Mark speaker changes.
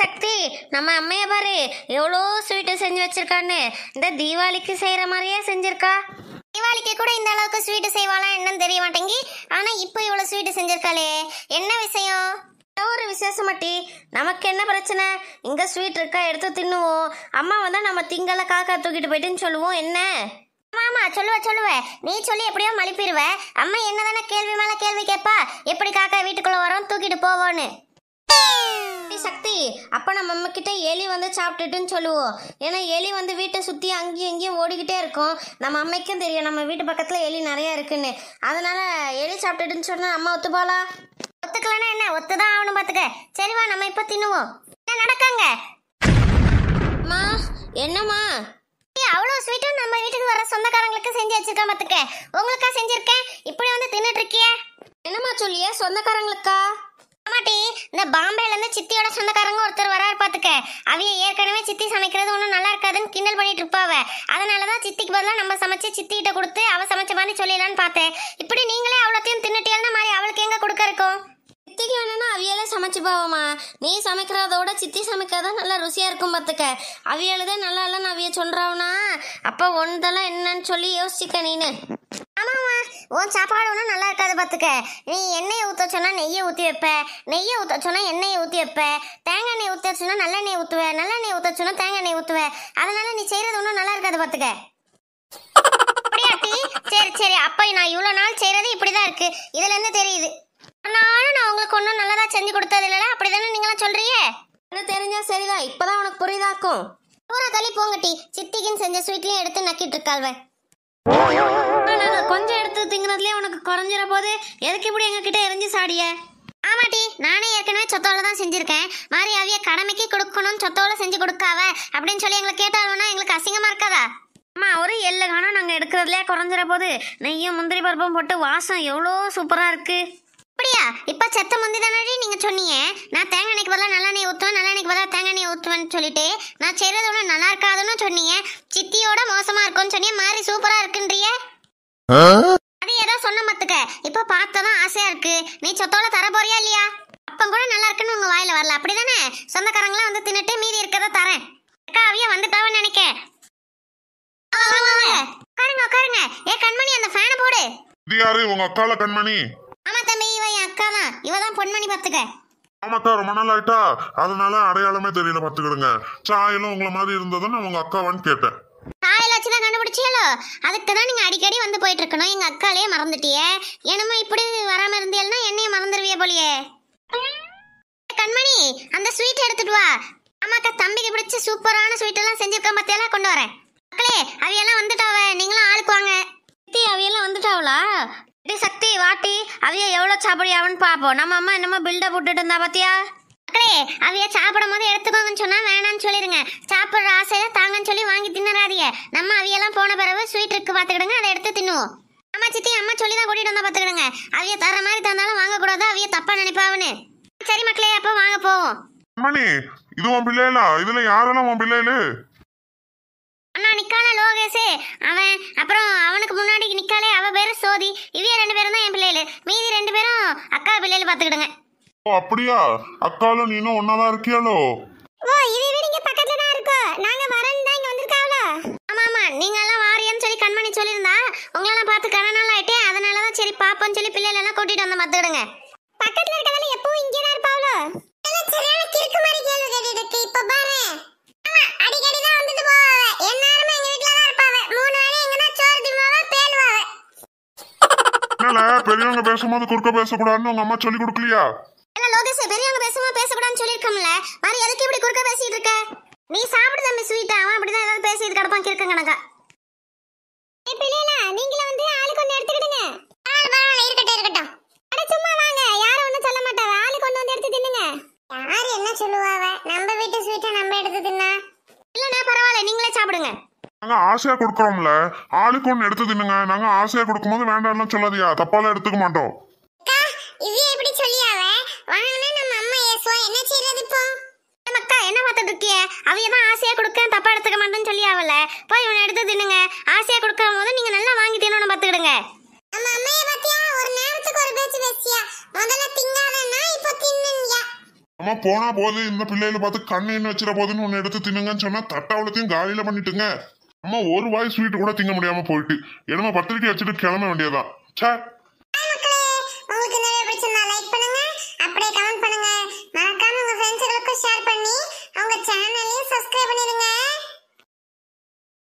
Speaker 1: சக்தி நம்ம அம்மைய பாரு எவ்வளோ ஸ்வீட்டு செஞ்சு வச்சிருக்கான்னு இந்த தீபாவளிக்கு செய்கிற மாதிரியே செஞ்சிருக்கா தீபாவளிக்கு கூட இந்த அளவுக்கு ஸ்வீட்டு செய்வாளா என்னன்னு தெரிய மாட்டேங்கி ஆனால் இப்போ இவ்வளோ ஸ்வீட்டு செஞ்சிருக்காளே என்ன விஷயம் ஒரு விசேஷம் மாட்டி நமக்கு என்ன பிரச்சனை இங்கே ஸ்வீட் இருக்கா எடுத்து தின்னுவோம் அம்மா வந்தால் நம்ம திங்கல காக்கா தூக்கிட்டு போயிட்டுன்னு சொல்லுவோம் என்ன ஆமா சொல்லுவ சொல்லுவ நீ சொல்லி எப்படியோ மலிப்பிடுவ அம்மா என்னதானே கேள்வி மேல கேள்வி கேட்பா எப்படி காக்கா வீட்டுக்குள்ள வரோம் தூக்கிட்டு போவோன்னு சக்தி அப்போ நம்ம அம்மா கிட்ட எலி வந்து சாப்பிட்டுட்டுன்னு சொல்லுவோம் ஏன்னா எலி வந்து வீட்டை சுற்றி அங்கேயும் இங்கேயும் ஓடிக்கிட்டே இருக்கும் நம்ம அம்மைக்கும் தெரியும் நம்ம வீட்டு பக்கத்தில் எலி நிறையா இருக்குன்னு அதனால எலி சாப்பிட்டுட்டுன்னு சொன்னால் அம்மா ஒத்து போலாம் ஒத்துக்கலன்னா என்ன ஒத்து தான் ஆகணும் பார்த்துக்க சரிவா நம்ம இப்போ தின்னுவோம் என்ன நடக்காங்க அம்மா என்னம்மா அவ்வளோ ஸ்வீட்டும் நம்ம வீட்டுக்கு வர சொந்தக்காரங்களுக்கு செஞ்சு வச்சிருக்கேன் பார்த்துக்க உங்களுக்கா செஞ்சிருக்கேன் இப்படி வந்து தின்னுட்டு இருக்கிய என்னம்மா சொல்லிய சொந்தக்காரங்களுக்கா பாட்டி இந்த பாம்பேல இருந்து சித்தியோட சொந்தக்காரங்க ஒருத்தர் வராரு பாத்துக்க அவைய ஏற்கனவே சித்தி சமைக்கிறது ஒண்ணும் நல்லா இருக்காதுன்னு கிண்டல் பண்ணிட்டு இருப்பாவ அதனாலதான் சித்திக்கு பதிலா நம்ம சமைச்சு கிட்ட கொடுத்து அவ சமைச்ச மாதிரி சொல்லிடலாம்னு பார்த்தேன் இப்படி நீங்களே அவ்வளோத்தையும் தின்னுட்டேல்னா மாதிரி அவளுக்கு எங்க கொடுக்க இருக்கும் சித்திக்கு வேணும்னா அவையெல்லாம் சமைச்சு போவோமா நீ சமைக்கிறதோட சித்தி சமைக்கிறதா நல்லா ருசியாக இருக்கும் பார்த்துக்க அவியலுதான் நல்லா இல்லை நான் அவிய சொல்கிறாவனா அப்போ ஒன்றெல்லாம் என்னன்னு சொல்லி யோசிச்சுக்க நீனு ஆமாம்மா உன் சாப்பாடு ஒன்றும் நல்லா இருக்காது பார்த்துக்க நீ எண்ணெயை ஊற்ற சொன்னால் நெய்யை ஊற்றி வைப்ப நெய்யை ஊற்ற சொன்னால் எண்ணெயை ஊற்றி வைப்ப தேங்காய் எண்ணெய் ஊற்ற சொன்னால் நல்லெண்ணெய் ஊற்றுவ நல்லெண்ணெய் ஊற்ற சொன்னால் தேங்காய் எண்ணெய் ஊற்றுவேன் அதனால் நீ செய்கிறது ஒன்றும் நல்லா இருக்காது பார்த்துக்க அப்படியாட்டி சரி சரி அப்ப நான் இவ்வளோ நாள் செய்யறது இப்படி தான் இதுல இருந்து தெரியுது நானும் நான் உங்களுக்கு ஒன்றும் நல்லதா செஞ்சு கொடுத்தது இல்லைல்ல அப்படி தானே நீங்களாம் சொல்றீங்க எனக்கு தெரிஞ்சா சரிதான் இப்பதான் உனக்கு புரியுதாக்கும் பூரா தள்ளி போங்கட்டி சித்திக்குன்னு செஞ்ச ஸ்வீட்லையும் எடுத்து நக்கிட்டு இருக்காள்வே கொஞ்சம் எடுத்து திங்கிறதுலயே உனக்கு குறைஞ்சிட போது எதுக்கு இப்படி எங்ககிட்ட எரிஞ்சு சாடிய ஆமாட்டி நானே ஏற்கனவே சொத்தோட தான் செஞ்சிருக்கேன் மாதிரி அவிய கடமைக்கு கொடுக்கணும் சொத்தோட செஞ்சு கொடுக்காவ அப்படின்னு சொல்லி எங்களை கேட்டாலும்னா எங்களுக்கு அசிங்கமா இருக்காதா அம்மா ஒரு எல்லு காணும் நாங்கள் எடுக்கிறதுலே குறைஞ்சிட போது நெய்யும் முந்திரி பருப்பும் போட்டு வாசம் எவ்வளோ சூப்பராக இருக்குது ஐயா இப்போ செத்த முந்தி நீங்க சொன்னீங்க நான் தேங்காய் எண்ணெய்க்கு பதிலாக நல்லா நீ ஊற்றுவேன் நல்லா எண்ணெய்க்கு பதிலாக தேங்காய் எண்ணெய் ஊற்றுவேன் சொல்லிட்டு நான் செய்கிறது ஒன்றும் நல்லா இருக்காதுன்னு சொன்னீங்க சித்தியோட மோசமா இருக்கும்னு சொன்னீங்க மாதிரி சூப்பரா இருக்குன்றிய அது ஏதோ சொன்ன மத்துக்க இப்போ பார்த்ததான் ஆசையா இருக்கு நீ சொத்தோட தர போறியா இல்லையா அப்ப கூட நல்லா இருக்குன்னு உங்க வாயில வரல அப்படி தானே எல்லாம் வந்து தின்னுட்டு மீதி இருக்கிறத தரேன் அக்கா அவிய வந்துட்டாவன்னு ஆமா உட்காருங்க உட்காருங்க ஏ கண்மணி அந்த ஃபேனை போடு
Speaker 2: இது யாரு உங்க அக்கால கண்மணி பொன் பண்ணி பாத்துக்க ஆமாக்கா ரொம்ப நாள் ஆயிட்டா அதனால அடையாளமே தெரியல பாத்துக்கிடுங்க சாயலும் உங்களை மாதிரி இருந்ததுன்னு உங்க அக்காவான்னு கேட்டேன்
Speaker 1: சாயல் வச்சுதான் கண்டுபிடிச்சியலோ அதுக்கு தான் நீங்க அடிக்கடி வந்து போயிட்டு இருக்கணும் எங்க அக்காலே மறந்துட்டியே என்னமோ இப்படி வராம இருந்தீங்கன்னா என்னைய மறந்துருவிய போலியே கண்மணி அந்த ஸ்வீட் எடுத்துட்டு வா ஆமாக்கா தம்பிக்கு பிடிச்ச சூப்பரான ஸ்வீட் எல்லாம் செஞ்சிருக்கேன் பத்தியெல்லாம் கொண்டு வரேன் மக்களே அவையெல்லாம் வந்துட்டாவ நீங்களும் ஆளுக்கு வாங்க அவையெல்லாம் வந்துட்டாவளா டி சக்தி வாட்டி அவைய எவ்வளோ சாப்பிடியாவன்னு பார்ப்போம் நம்ம அம்மா என்னமோ பில்டப் விட்டுட்டு இருந்தா பாத்தியா மக்களே அவைய சாப்பிடும் போது எடுத்துக்கோங்கன்னு சொன்னா வேணாம்னு சொல்லிருங்க சாப்பிட்ற ஆசையை தாங்கன்னு சொல்லி வாங்கி தின்னறாதிய நம்ம அவையெல்லாம் போன பிறகு ஸ்வீட் இருக்கு பார்த்துக்கிடுங்க அதை எடுத்து தின்னுவோம் அம்மா சித்தி அம்மா சொல்லி தான் கூட்டிட்டு வந்தா பார்த்துக்கிடுங்க அவைய தர மாதிரி தந்தாலும் வாங்கக்கூடாது அவைய தப்பா நினைப்பாவன்னு சரி மக்களே அப்போ வாங்க போவோம்
Speaker 2: அம்மணி இது உன் பிள்ளைகளா இதுல யாரெல்லாம் உன் பிள்ளைகளு
Speaker 1: அண்ணா நிக்கான லோகேஷே அவன் அப்புறம் அவனுக்கு முன்னாடி நிக்காலே அவ பேரு சோதி பாத்துக்கிடுங்க
Speaker 2: ஓ அப்படியா அக்காலும் நீனும் ஒன்னாதான் இருக்கியாளோ
Speaker 1: ஓ இது வீடு இங்க பக்கத்துல தான் இருக்கோ நாங்க வரேன் தான் இங்க வந்திருக்காவளோ ஆமா ஆமா நீங்க எல்லாம் வாரியன்னு சொல்லி கண்மணி சொல்லியிருந்தா உங்களெல்லாம் பார்த்து கன நாள் ஆயிட்டே அதனாலதான் சரி பாப்போம்னு சொல்லி பிள்ளைகளெல்லாம் கூட்டிட்டு வந்து பார்த்துக்கிடுங்க
Speaker 2: அதனால பெரியவங்க பேசும்போது குறுக்க பேசக்கூடாதுன்னு உங்க அம்மா சொல்லி கொடுக்கலையா
Speaker 1: இல்ல லோகேஷ் பெரியவங்க பேசும்போது பேசக்கூடாதுன்னு சொல்லிருக்கோம்ல மாறி எதுக்கு இப்படி குறுக்க பேசிட்டு இருக்க நீ சாப்பிடு தம்பி ஸ்வீட் அவன் அப்படிதான் ஏதாவது பேசிட்டு கிடப்பான் கிறுக்கங்க கணக்கா நீங்களே வந்து ஆளுக்கு வந்து எடுத்துக்கிடுங்க இருக்கட்டும் இருக்கட்டும் அட சும்மா வாங்க யாரும் ஒண்ணும் சொல்ல மாட்டாங்க ஆளுக்கு ஒண்ணு வந்து எடுத்து தின்னுங்க யார் என்ன சொல்லுவாங்க நம்ம வீட்டு ஸ்வீட்டை நம்ம எடுத்து தின்னா இல்லனா பரவாயில்ல நீங்களே சாப்பிடுங்க
Speaker 2: நாங்க ஆசையா கொடுக்கறோம்ல ஆளுக்கு ஒண்ணு எடுத்து தின்னுங்க நாங்க ஆசையா கொடுக்கும்போது வேண்டாம்லாம் சொல்லாதியா தப்பால எடுத்துக்க மாட்டோம்
Speaker 1: எப்படி நம்ம அம்மா என்ன என்ன பார்த்துட்டு கொடுக்க தப்பா எடுத்துக்க போய் இவனை எடுத்து தின்னுங்க நல்லா நம்ம ஒரு
Speaker 2: இப்போ அம்மா போனா போது இந்த பிள்ளைகளை பார்த்து கண்ணு என்ன வச்சிட போதுன்னு ஒன்னு எடுத்து தின்னுங்கன்னு சொன்னா தட்டாவளத்தையும் காலியில பண்ணிட்டுங்க அம்மா ஒரு வாய் ஸ்வீட் கூட திங்க முடியாம போயிட்டு என்னமா பத்திரிக்கை வச்சுட்டு கிளம்ப வேண்டியதான் சே